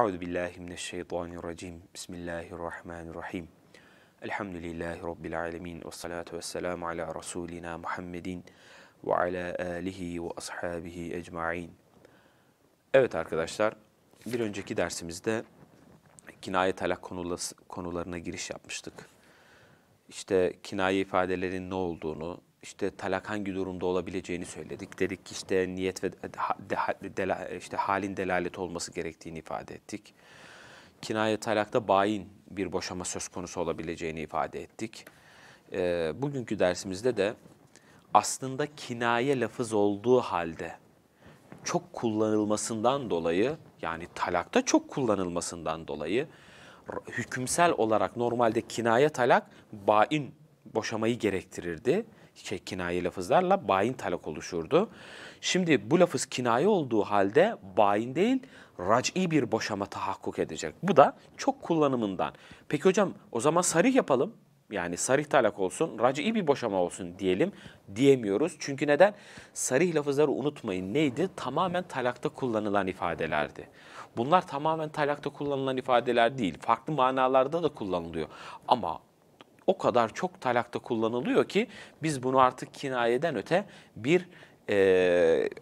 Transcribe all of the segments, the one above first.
Euzu billahi mineşşeytanirracim. Bismillahirrahmanirrahim. Elhamdülillahi rabbil alamin ve salatu vesselam ala rasulina Muhammedin ve ala alihi ve ashabihi ecmaîn. Evet arkadaşlar, bir önceki dersimizde kinaye talak konularına giriş yapmıştık. İşte kinaye ifadelerin ne olduğunu, işte talak hangi durumda olabileceğini söyledik. Dedik ki işte niyet ve de, dela, işte halin delalet olması gerektiğini ifade ettik. Kinaye talakta bayin bir boşama söz konusu olabileceğini ifade ettik. E, bugünkü dersimizde de aslında kinaye lafız olduğu halde çok kullanılmasından dolayı yani talakta çok kullanılmasından dolayı hükümsel olarak normalde kinaye talak bain boşamayı gerektirirdi şey, kinaye lafızlarla bayin talak oluşurdu. Şimdi bu lafız kinaye olduğu halde bayin değil rac'i bir boşama tahakkuk edecek. Bu da çok kullanımından. Peki hocam o zaman sarih yapalım. Yani sarih talak olsun, rac'i bir boşama olsun diyelim diyemiyoruz. Çünkü neden? Sarih lafızları unutmayın. Neydi? Tamamen talakta kullanılan ifadelerdi. Bunlar tamamen talakta kullanılan ifadeler değil. Farklı manalarda da kullanılıyor. Ama o kadar çok talakta kullanılıyor ki biz bunu artık kinayeden öte bir e,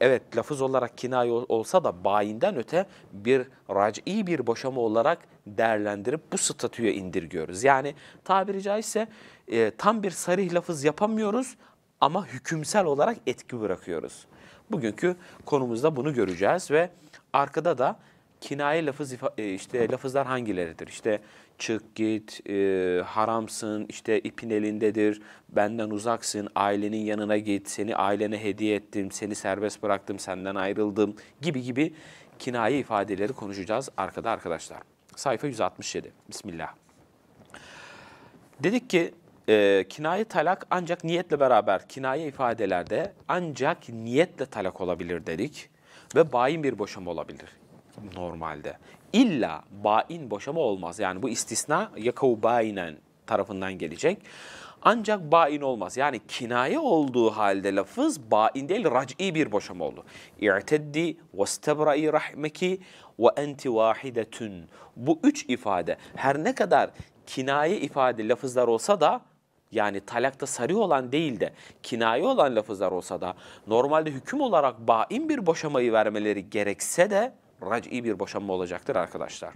evet lafız olarak kinaye olsa da bayinden öte bir rac'i bir boşama olarak değerlendirip bu statüye indirgiyoruz. Yani tabiri caizse e, tam bir sarih lafız yapamıyoruz ama hükümsel olarak etki bırakıyoruz. Bugünkü konumuzda bunu göreceğiz ve arkada da kinaye lafız e, işte lafızlar hangileridir? İşte çık git, e, haramsın, işte ipin elindedir, benden uzaksın, ailenin yanına git, seni ailene hediye ettim, seni serbest bıraktım, senden ayrıldım gibi gibi kinaye ifadeleri konuşacağız arkada arkadaşlar. Sayfa 167. Bismillah. Dedik ki e, kinaye talak ancak niyetle beraber kinaye ifadelerde ancak niyetle talak olabilir dedik ve bayin bir boşama olabilir normalde illa bain boşama olmaz. Yani bu istisna yakavu bainen tarafından gelecek. Ancak bain olmaz. Yani kinaye olduğu halde lafız bain değil rac'i bir boşama oldu. İ'teddi ve stebra'i rahmeki ve enti vahidetün. Bu üç ifade her ne kadar kinaye ifade lafızlar olsa da yani talakta sarı olan değil de kinaye olan lafızlar olsa da normalde hüküm olarak bain bir boşamayı vermeleri gerekse de rac'i bir boşanma olacaktır arkadaşlar.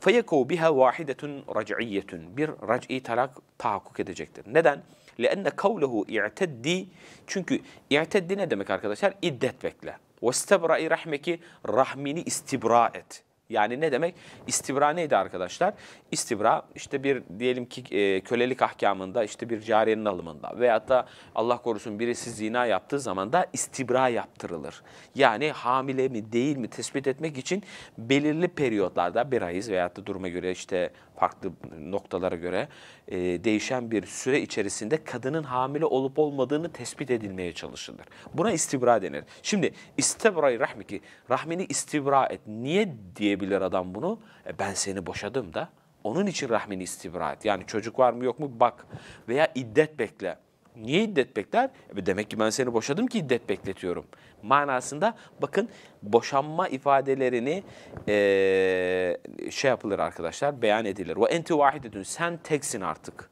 Feyeku biha vahidetun rac'iyetun. Bir rac'i talak tahakkuk edecektir. Neden? لأن kavlehu i'teddi çünkü i'teddi ne demek arkadaşlar? İddet bekle. Ve istebra'i rahmeki rahmini istibra et. Yani ne demek? İstibra neydi arkadaşlar? İstibra işte bir diyelim ki e, kölelik ahkamında işte bir cariyenin alımında veyahut da Allah korusun birisi zina yaptığı zaman da istibra yaptırılır. Yani hamile mi değil mi tespit etmek için belirli periyotlarda bir ayız veyahut da duruma göre işte farklı noktalara göre e, değişen bir süre içerisinde kadının hamile olup olmadığını tespit edilmeye çalışılır. Buna istibra denir. Şimdi istibra'yı ki rahmini istibra et. Niye diyebilir adam bunu? E, ben seni boşadım da. Onun için rahmini istibra et. Yani çocuk var mı yok mu bak veya iddet bekle. Niye iddet bekler? E demek ki ben seni boşadım ki iddet bekletiyorum. Manasında bakın boşanma ifadelerini e, şey yapılır arkadaşlar, beyan edilir. Ve enti vahidetün, sen teksin artık.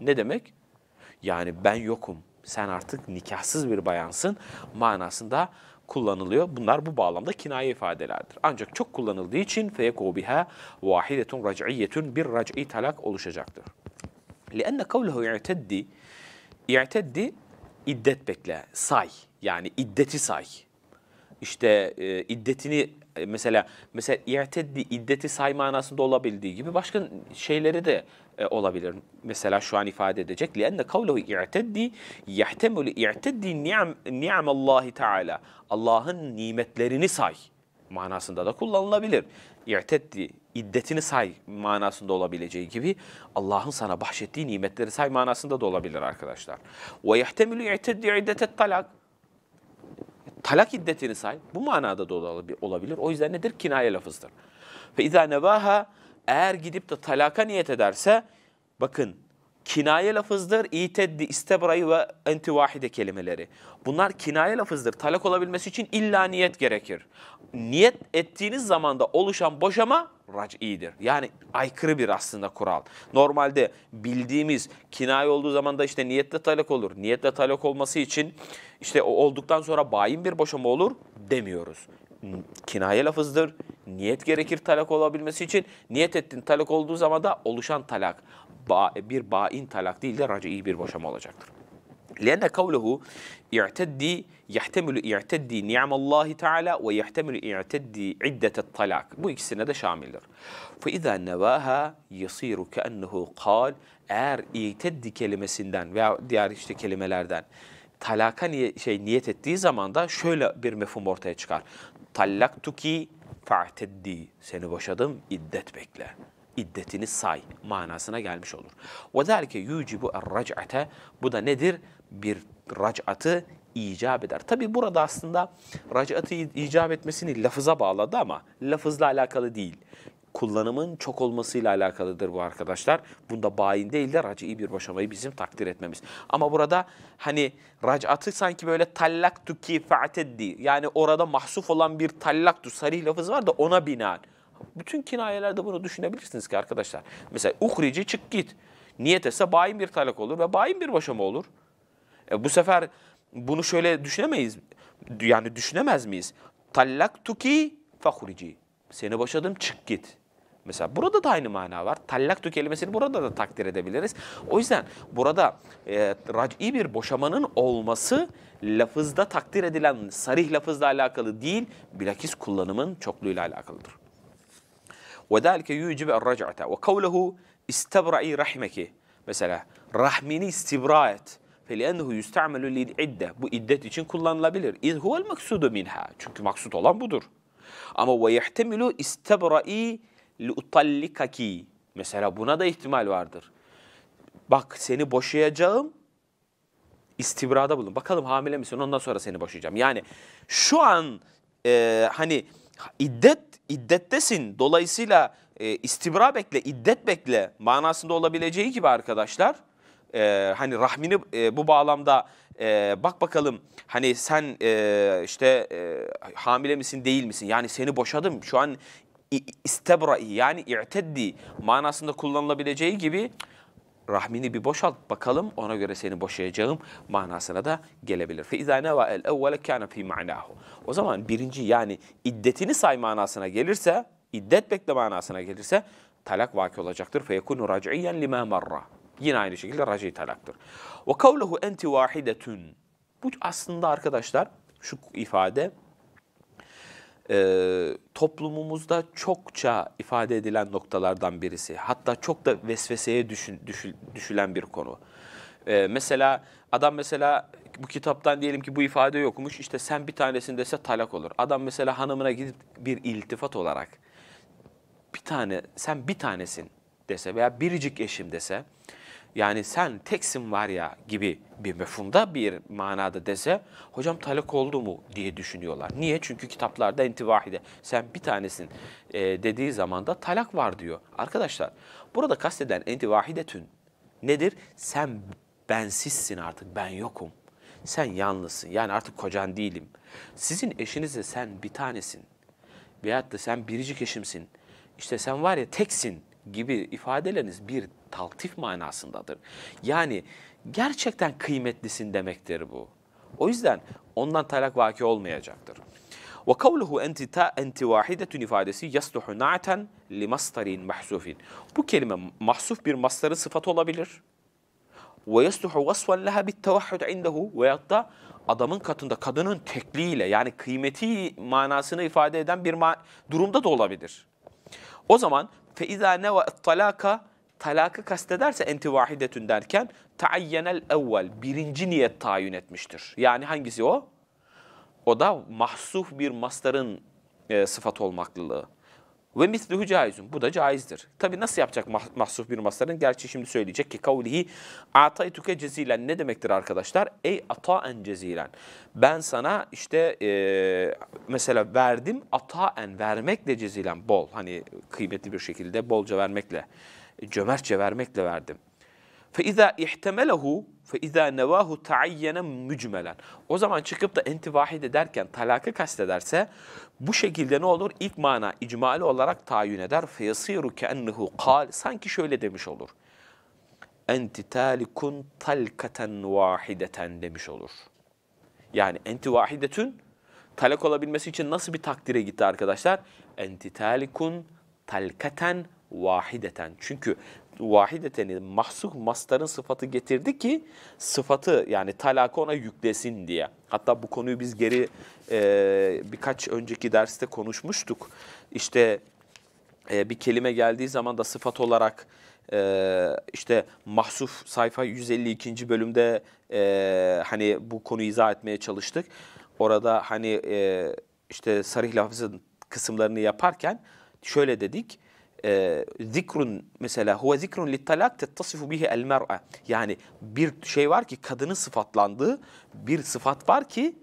Ne demek? Yani ben yokum, sen artık nikahsız bir bayansın manasında kullanılıyor. Bunlar bu bağlamda kinaye ifadelerdir. Ancak çok kullanıldığı için feyeku biha vahidetun rac'iyetun bir rac'i talak oluşacaktır. لأن قوله اعتدي İ'teddi iddet bekle, say. Yani iddeti say. İşte e, iddetini e, mesela mesela i'teddi iddeti say manasında olabildiği gibi başka şeyleri de e, olabilir. Mesela şu an ifade edecek. لِأَنَّ قَوْلَهُ i'teddi يَحْتَمُلُ i'teddi نِعَمَ اللّٰهِ تَعَالَى Allah'ın nimetlerini say manasında da kullanılabilir. İ'teddi, iddetini say manasında olabileceği gibi Allah'ın sana bahşettiği nimetleri say manasında da olabilir arkadaşlar. Ve yehtemilü i'teddi iddetet talak. Talak iddetini say. Bu manada da olabilir. O yüzden nedir? Kinaye lafızdır. Ve izâ nevaha eğer gidip de talaka niyet ederse bakın Kinaye lafızdır. İteddi, istebrayı ve enti vahide kelimeleri. Bunlar kinaye lafızdır. Talak olabilmesi için illa niyet gerekir. Niyet ettiğiniz zamanda oluşan boşama rac'idir. Yani aykırı bir aslında kural. Normalde bildiğimiz kinaye olduğu zaman da işte niyetle talak olur. Niyetle talak olması için işte olduktan sonra bayin bir boşama olur demiyoruz kinaye lafızdır. Niyet gerekir talak olabilmesi için. Niyet ettin talak olduğu zaman da oluşan talak bir bain talak değil de raci'i bir boşama olacaktır. لأن قوله يعتدي يحتمل يعتدي Allah Teala ve ويحتمل يعتدي عدة talak. bu ikisine de şamildir. فإذا نواها يصير كأنه قال eğer i'teddi kelimesinden veya diğer işte kelimelerden talaka niye, şey niyet ettiği zaman da şöyle bir mefhum ortaya çıkar. Tallaktuki fa'teddi seni boşadım iddet bekle iddetini say manasına gelmiş olur. وَذَٰلِكَ يُوْجِبُ الرَّجْعَةَ Bu da nedir? Bir rac'atı icap eder. Tabi burada aslında rac'atı icap etmesini lafıza bağladı ama lafızla alakalı değil. Kullanımın çok olmasıyla alakalıdır bu arkadaşlar. Bunda bayin değil de raci'i bir boşamayı bizim takdir etmemiz. Ama burada hani rac'atı sanki böyle tallaktu ki fe'teddi yani orada mahsuf olan bir tallaktu sarih lafız var da ona binaen bütün kinayelerde bunu düşünebilirsiniz ki arkadaşlar. Mesela uhrici çık git. Niyet etse bayim bir talak olur ve bayim bir boşama olur. E, bu sefer bunu şöyle düşünemeyiz. Yani düşünemez miyiz? Tallaktuki fahurici. Seni boşadım çık git. Mesela burada da aynı mana var. Tallaktu kelimesini burada da takdir edebiliriz. O yüzden burada e, rac'i bir boşamanın olması lafızda takdir edilen sarih lafızla alakalı değil, bilakis kullanımın çokluğuyla alakalıdır. وذلك يوجب الرجعة وقوله استبرئي رحمك mesela rahmini istibra et. فَلِأَنَّهُ يُسْتَعْمَلُ Bu iddet için kullanılabilir. اِذْ هُوَ الْمَقْسُودُ minha. Çünkü maksud olan budur. Ama وَيَحْتَمِلُ اِسْتَبْرَئِ لِاُطَلِّكَكِ Mesela buna da ihtimal vardır. Bak seni boşayacağım, istibrada bulun. Bakalım hamile misin ondan sonra seni boşayacağım. Yani şu an e, hani İddet, iddettesin. Dolayısıyla e, istibra bekle, iddet bekle manasında olabileceği gibi arkadaşlar. E, hani rahmini e, bu bağlamda e, bak bakalım hani sen e, işte e, hamile misin değil misin? Yani seni boşadım şu an istebrai yani i'teddi manasında kullanılabileceği gibi rahmini bir boşalt bakalım ona göre seni boşayacağım manasına da gelebilir. Fe izâ nevâ el evvele kâne O zaman birinci yani iddetini say manasına gelirse, iddet bekle manasına gelirse talak vaki olacaktır. Fe yekûnu raciyen limâ marra. Yine aynı şekilde raci talaktır. Ve kavlehu enti vahidetun. Bu aslında arkadaşlar şu ifade e, toplumumuzda çokça ifade edilen noktalardan birisi. Hatta çok da vesveseye düşün, düşü, düşülen bir konu. E, mesela adam mesela bu kitaptan diyelim ki bu ifadeyi okumuş işte sen bir tanesini dese talak olur. Adam mesela hanımına gidip bir iltifat olarak bir tane sen bir tanesin dese veya biricik eşim dese yani sen teksin var ya gibi bir mefhumda bir manada dese hocam talak oldu mu diye düşünüyorlar. Niye? Çünkü kitaplarda intivahide sen bir tanesin e, dediği zaman da talak var diyor. Arkadaşlar burada kasteden intivahidetün nedir? Sen bensizsin artık ben yokum. Sen yalnızsın yani artık kocan değilim. Sizin eşinize sen bir tanesin veyahut da sen biricik eşimsin. İşte sen var ya teksin gibi ifadeleriniz bir taltif manasındadır. Yani gerçekten kıymetlisin demektir bu. O yüzden ondan talak vaki olmayacaktır. Ve kavluhu enti ta enti vahidetun ifadesi yasluhu na'ten li mastarin mahsufin. Bu kelime mahsuf bir mastarı sıfat olabilir. Ve yasluhu vasfen leha bit tevahhud indehu veyahut da adamın katında kadının tekliğiyle yani kıymeti manasını ifade eden bir durumda da olabilir. O zaman fe izâ neva talaka talakı kastederse enti vahidetün derken taayyenel evvel birinci niyet tayin etmiştir. Yani hangisi o? O da mahsuf bir mastarın e, sıfat olmaklılığı. Ve mislihu caizun. Bu da caizdir. Tabi nasıl yapacak mahsuf bir mastarın? Gerçi şimdi söyleyecek ki kavlihi ataytuke cezilen ne demektir arkadaşlar? Ey ataen cezilen. Ben sana işte e, mesela verdim ataen vermekle cezilen bol. Hani kıymetli bir şekilde bolca vermekle cömertçe vermekle verdim. فَاِذَا اِحْتَمَلَهُ فَاِذَا نَوَاهُ تَعَيَّنَ mücmelen. O zaman çıkıp da enti entivahide derken talakı kastederse bu şekilde ne olur? İlk mana icmali olarak tayin eder. فَيَصِيرُ كَأَنَّهُ قَال Sanki şöyle demiş olur. اَنْتِ تَالِكُنْ تَلْكَةً وَاحِدَةً demiş olur. Yani enti vahidetün talak olabilmesi için nasıl bir takdire gitti arkadaşlar? Enti talikun talkaten vahideten. Çünkü vahideteni mahsuk mastarın sıfatı getirdi ki sıfatı yani talakı ona yüklesin diye. Hatta bu konuyu biz geri e, birkaç önceki derste konuşmuştuk. İşte e, bir kelime geldiği zaman da sıfat olarak e, işte mahsuf sayfa 152. bölümde e, hani bu konuyu izah etmeye çalıştık. Orada hani e, işte sarih lafızın kısımlarını yaparken şöyle dedik e, zikrun mesela huve zikrun li talak tettasifu bihi el mer'a. Yani bir şey var ki kadının sıfatlandığı bir sıfat var ki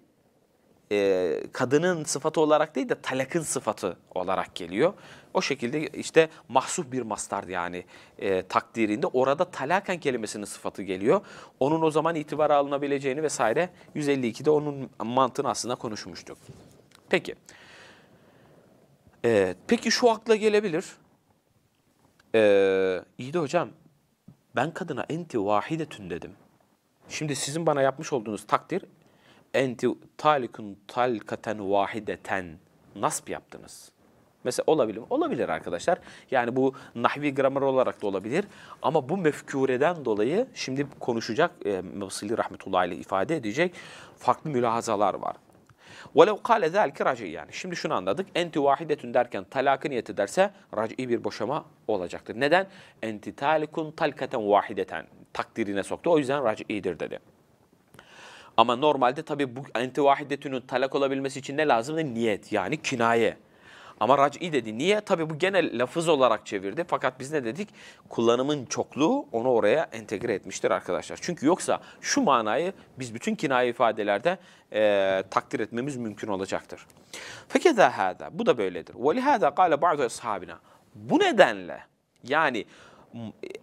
e, kadının sıfatı olarak değil de talakın sıfatı olarak geliyor. O şekilde işte mahsup bir mastar yani e, takdirinde orada talaken kelimesinin sıfatı geliyor. Onun o zaman itibara alınabileceğini vesaire 152'de onun mantığını aslında konuşmuştuk. Peki. Evet, peki şu akla gelebilir. Ee, iyi de hocam ben kadına enti vahidetün dedim. Şimdi sizin bana yapmış olduğunuz takdir enti talikun talkaten vahideten nasp yaptınız. Mesela olabilir mi? Olabilir arkadaşlar. Yani bu nahvi gramer olarak da olabilir. Ama bu mefkureden dolayı şimdi konuşacak, e, Mısili Rahmetullahi ile ifade edecek farklı mülahazalar var. وَلَوْ قَالَ ذَٰلِكِ raci yani. Şimdi şunu anladık. Enti vahidetün derken talakı niyeti derse raci bir boşama olacaktır. Neden? Enti talikun talkaten vahideten takdirine soktu. O yüzden raci'dir dedi. Ama normalde tabii bu enti vahidetünün talak olabilmesi için ne lazım? Niyet yani kinaye. Ama rac'i dedi. Niye? Tabi bu genel lafız olarak çevirdi. Fakat biz ne dedik? Kullanımın çokluğu onu oraya entegre etmiştir arkadaşlar. Çünkü yoksa şu manayı biz bütün kinaye ifadelerde e, takdir etmemiz mümkün olacaktır. Peki hada. Bu da böyledir. وَلِهَذَا قَالَ بَعْضُ ashabina. Bu nedenle yani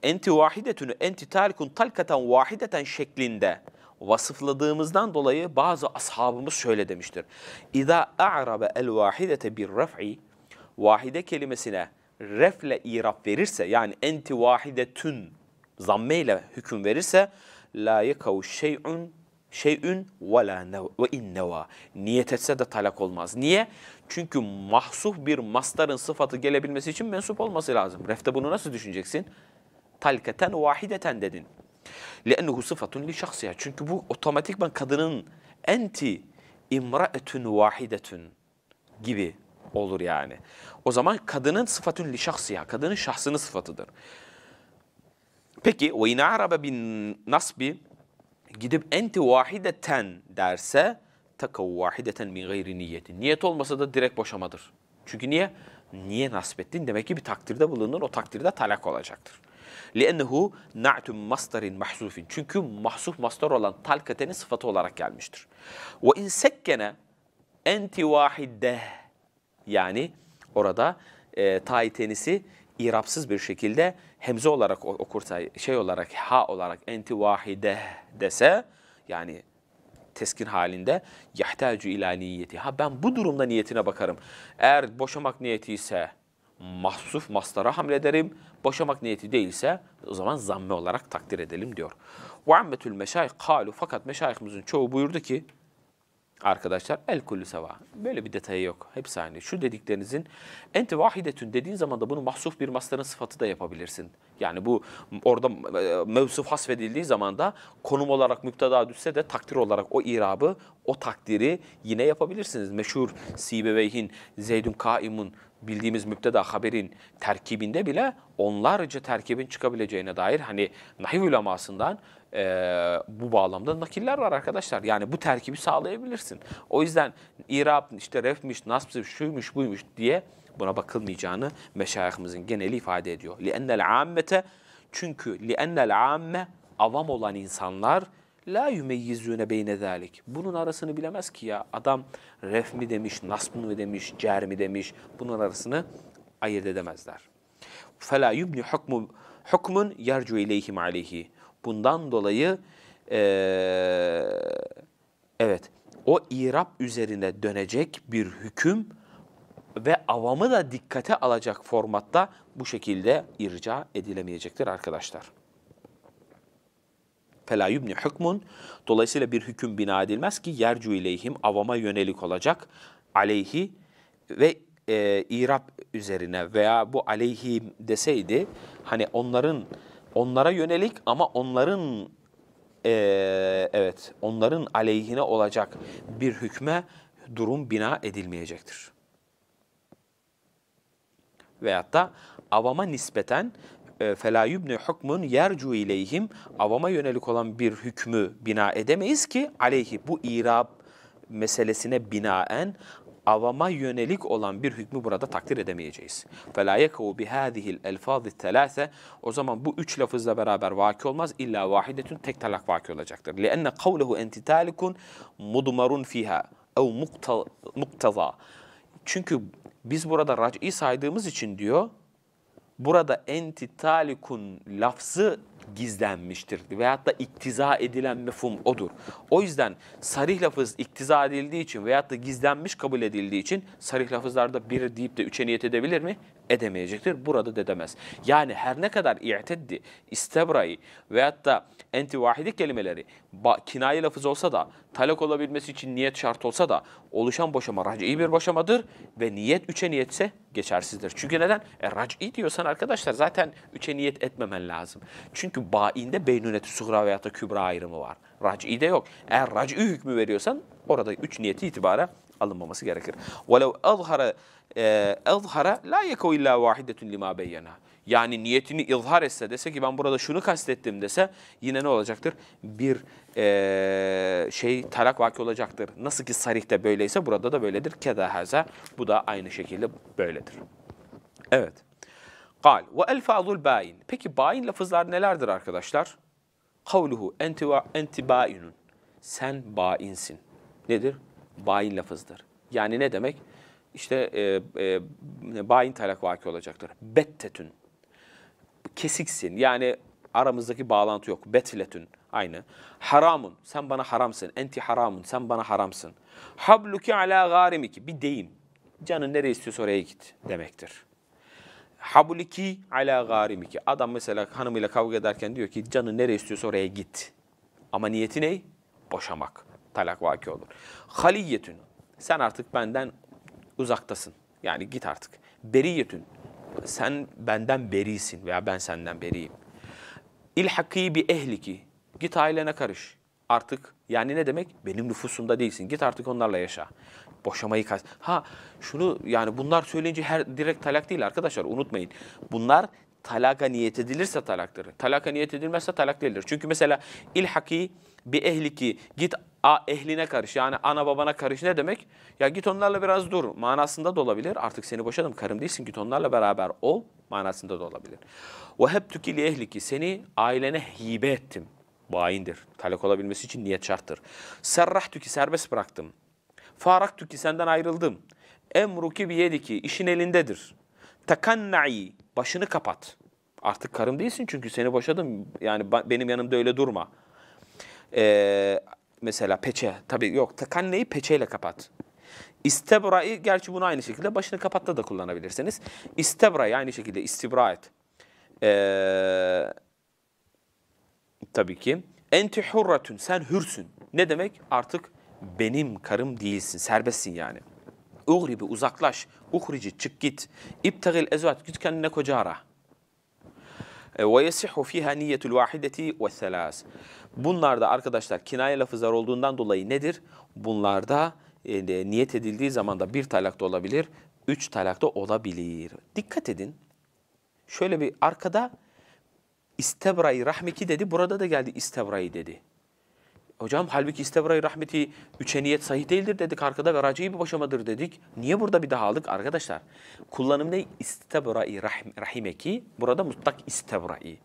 enti vahidetünü enti talikun talkatan vahideten şeklinde vasıfladığımızdan dolayı bazı ashabımız şöyle demiştir. İza a'rabe el vahidete bir raf'i vahide kelimesine refle irap verirse yani enti vahidetün zammeyle hüküm verirse la yekav şey'un şey'ün ve la ve inneva. Niyet etse de talak olmaz. Niye? Çünkü mahsuf bir mastarın sıfatı gelebilmesi için mensup olması lazım. Refte bunu nasıl düşüneceksin? Talketen vahideten dedin. لأنه صفة لشخصها. Çünkü bu otomatikman kadının enti imraetun vahidetun gibi olur yani. O zaman kadının sıfatun li şahsiha, kadının şahsının sıfatıdır. Peki ve in arabe bin nasbi gidip enti vahideten derse takav vahideten min gayri niyeti. Niyet olmasa da direkt boşamadır. Çünkü niye? Niye nasbettin? Demek ki bir takdirde bulunur. O takdirde talak olacaktır. لِأَنَّهُ نَعْتُمْ مَصْدَرٍ mahsufin. Çünkü mahsuf mastar olan talkatenin sıfatı olarak gelmiştir. وَاِنْ سَكَّنَ اَنْتِ Yani orada e, tay tenisi irapsız bir şekilde hemze olarak okursa, şey olarak, ha olarak enti vahide dese yani teskin halinde yahtacu ila niyeti. Ha ben bu durumda niyetine bakarım. Eğer boşamak niyeti ise mahsuf maslara hamlederim. Boşamak niyeti değilse o zaman zamme olarak takdir edelim diyor. Ve ammetül meşayih kalu fakat meşayihimizin çoğu buyurdu ki arkadaşlar el kullu seva. Böyle bir detayı yok. Hepsi aynı. Şu dediklerinizin ente vahidetün dediğin zaman da bunu mahsuf bir masların sıfatı da yapabilirsin. Yani bu orada e, mevsuf hasfedildiği zaman da konum olarak müpteda düşse de takdir olarak o irabı, o takdiri yine yapabilirsiniz. Meşhur Sibeveyh'in Zeydun Kaimun bildiğimiz müpteda haberin terkibinde bile onlarca terkibin çıkabileceğine dair hani nahiv ulemasından e, bu bağlamda nakiller var arkadaşlar. Yani bu terkibi sağlayabilirsin. O yüzden irab, işte refmiş, nasbmış, şuymuş, buymuş diye buna bakılmayacağını meşayihimizin geneli ifade ediyor. لِأَنَّ الْعَامَّةَ Çünkü لِأَنَّ الْعَامَّ avam olan insanlar La yümeyyizüne beyne zalik. Bunun arasını bilemez ki ya. Adam ref mi demiş, nasb mı demiş, cer mi demiş. Bunun arasını ayırt edemezler. Fela yubni hukmu hukmun yercu ileyhim aleyhi. Bundan dolayı ee, evet o irab üzerine dönecek bir hüküm ve avamı da dikkate alacak formatta bu şekilde irca edilemeyecektir arkadaşlar. فَلَا يُبْنِ hükmun. Dolayısıyla bir hüküm bina edilmez ki yercu ileyhim avama yönelik olacak aleyhi ve e, irab üzerine veya bu aleyhi deseydi hani onların onlara yönelik ama onların e, evet onların aleyhine olacak bir hükme durum bina edilmeyecektir. Veyahut da avama nispeten فَلَا يُبْنِ حُكْمٌ يَرْجُوا ileyhim avama yönelik olan bir hükmü bina edemeyiz ki aleyhi bu irab meselesine binaen avama yönelik olan bir hükmü burada takdir edemeyeceğiz. فَلَا يَكَوْ بِهَذِهِ الْاَلْفَاظِ الثَّلَاثَ O zaman bu üç lafızla beraber vaki olmaz. İlla vahidetün tek talak vaki olacaktır. لِأَنَّ قَوْلَهُ اَنْتِتَالِكُنْ مُدْمَرٌ فِيهَا اَوْ مُقْتَضَى Çünkü biz burada rac'i saydığımız için diyor, burada entitalikun lafzı gizlenmiştir veyahut da iktiza edilen mefhum odur. O yüzden sarih lafız iktiza edildiği için veyahut da gizlenmiş kabul edildiği için sarih lafızlarda bir deyip de üçe niyet edebilir mi? edemeyecektir. Burada demez Yani her ne kadar i'teddi, istebra'yı veyahut da entivahidi kelimeleri kinayi lafız olsa da talak olabilmesi için niyet şart olsa da oluşan boşama rac'i bir boşamadır ve niyet üçe niyetse geçersizdir. Çünkü neden? E, rac'i diyorsan arkadaşlar zaten üçe niyet etmemen lazım. Çünkü bainde beynüneti sugra veyahut da kübra ayrımı var. Rac'i de yok. Eğer rac'i hükmü veriyorsan orada üç niyeti itibara alınmaması gerekir. وَلَوْ اَظْهَرَ اَظْهَرَ لَا يَكَوْ اِلَّا وَاحِدَةٌ لِمَا بَيَّنَا Yani niyetini izhar etse dese ki ben burada şunu kastettim dese yine ne olacaktır? Bir e, şey talak vaki olacaktır. Nasıl ki sarihte böyleyse burada da böyledir. Keda bu da aynı şekilde böyledir. Evet. Kal ve elfazul Peki bain lafızlar nelerdir arkadaşlar? Kavluhu enti bainun. Sen bainsin. Nedir? Bain lafızdır. Yani ne demek? işte e, e, bayin talak vaki olacaktır. Bettetün. Kesiksin. Yani aramızdaki bağlantı yok. Betletün. Aynı. Haramun. Sen bana haramsın. Enti haramun. Sen bana haramsın. Habluki ala garimiki. Bir deyim. Canın nereye istiyorsa oraya git demektir. Habuliki ala garimiki. Adam mesela hanımıyla kavga ederken diyor ki canı nereye istiyorsa oraya git. Ama niyeti ne? Boşamak. Talak vaki olur. Haliyetün. Sen artık benden uzaktasın. Yani git artık. Beriyetün. Sen benden berisin veya ben senden beriyim. İlhaki bi ehliki. Git ailene karış. Artık yani ne demek? Benim nüfusumda değilsin. Git artık onlarla yaşa. Boşamayı kaz Ha şunu yani bunlar söyleyince her direkt talak değil arkadaşlar unutmayın. Bunlar talaka niyet edilirse talaktır. Talaka niyet edilmezse talak değildir. Çünkü mesela ilhaki bir ehliki git A, ehline karış yani ana babana karış ne demek? Ya git onlarla biraz dur manasında da olabilir. Artık seni boşadım karım değilsin git onlarla beraber ol manasında da olabilir. Ve hep tükili ehliki seni ailene hibe ettim. Bayindir. Talak olabilmesi için niyet şarttır. Serrah Serrahtüki serbest bıraktım. Farak Faraktüki senden ayrıldım. Emruki bir yedi ki işin elindedir. Takannai başını kapat. Artık karım değilsin çünkü seni boşadım. Yani benim yanımda öyle durma. Ee, mesela peçe. Tabii yok kanneyi peçeyle kapat. İstebra'yı gerçi bunu aynı şekilde başını kapatta da kullanabilirsiniz. İstebra'yı aynı şekilde istibra et. Ee, tabii ki. Enti hurratun sen hürsün. Ne demek? Artık benim karım değilsin. Serbestsin yani. Ugribi uzaklaş. Uhrici çık git. İptagil ezvat git kendine koca ara. وَيَسِحُ فِيهَا نِيَّةُ الْوَاحِدَةِ وَالثَّلَاسِ Bunlarda arkadaşlar kinaye lafızlar olduğundan dolayı nedir? Bunlarda e, niyet edildiği zaman da bir talak da olabilir, üç talak da olabilir. Dikkat edin. Şöyle bir arkada istebra'yı rahmeki dedi, burada da geldi istebra'yı dedi. Hocam halbuki istevrayı rahmeti üçeniyet sahih değildir dedik arkada ve raciyi bir boşamadır dedik. Niye burada bir daha aldık arkadaşlar? Kullanım ne? İstevrayı rahim, rahimeki. Burada mutlak istevrayı.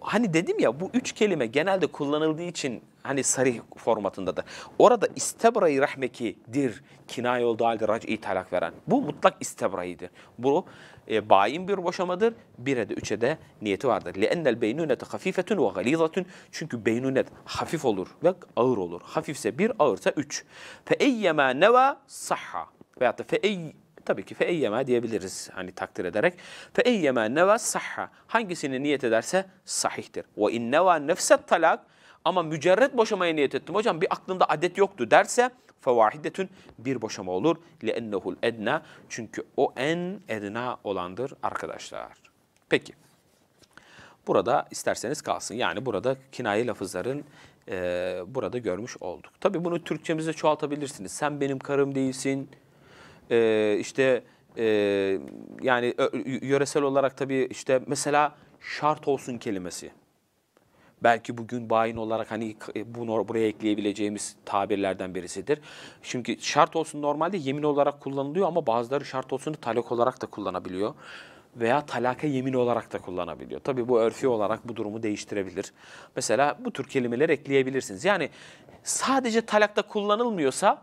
Hani dedim ya bu üç kelime genelde kullanıldığı için hani sarih formatındadır. Orada istebrayı rahmekidir. Kinaye olduğu halde rac'i talak veren. Bu mutlak istebrayıdır. Bu e, bayin bir boşamadır. Bire de üçe de niyeti vardır. لِأَنَّ الْبَيْنُونَةَ خَف۪يفَةٌ وَغَل۪يظَةٌ Çünkü beynunet hafif olur ve ağır olur. Hafifse bir, ağırsa üç. فَاَيَّمَا نَوَى صَحَّ Veyahut da فَاَيْ Tabii ki feeyyeme diyebiliriz hani takdir ederek. Feeyyeme neva sahha. Hangisini niyet ederse sahihtir. Ve in neva nefset talak. Ama mücerret boşamaya niyet ettim. Hocam bir aklımda adet yoktu derse fevahidetün bir boşama olur. لِأَنَّهُ edna Çünkü o en edna olandır arkadaşlar. Peki. Burada isterseniz kalsın. Yani burada kinayi lafızların e, burada görmüş olduk. Tabii bunu Türkçemize çoğaltabilirsiniz. Sen benim karım değilsin. E, işte e, yani yöresel olarak tabii işte mesela şart olsun kelimesi belki bugün bayin olarak hani e, bunu buraya ekleyebileceğimiz tabirlerden birisidir. Çünkü şart olsun normalde yemin olarak kullanılıyor ama bazıları şart olsunu talak olarak da kullanabiliyor veya talaka yemin olarak da kullanabiliyor. Tabi bu örfi olarak bu durumu değiştirebilir. Mesela bu tür kelimeler ekleyebilirsiniz. Yani sadece talakta kullanılmıyorsa,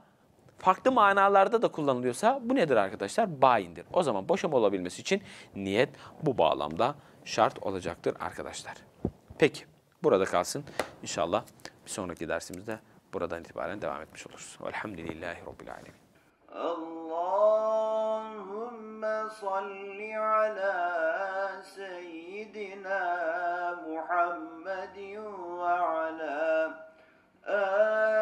farklı manalarda da kullanılıyorsa bu nedir arkadaşlar? Bayindir. O zaman boşama olabilmesi için niyet bu bağlamda şart olacaktır arkadaşlar. Peki burada kalsın. İnşallah bir sonraki dersimizde buradan itibaren devam etmiş oluruz. Velhamdülillahi Rabbil Alemin. Allahümme salli ala seyyidina Muhammedin ve ala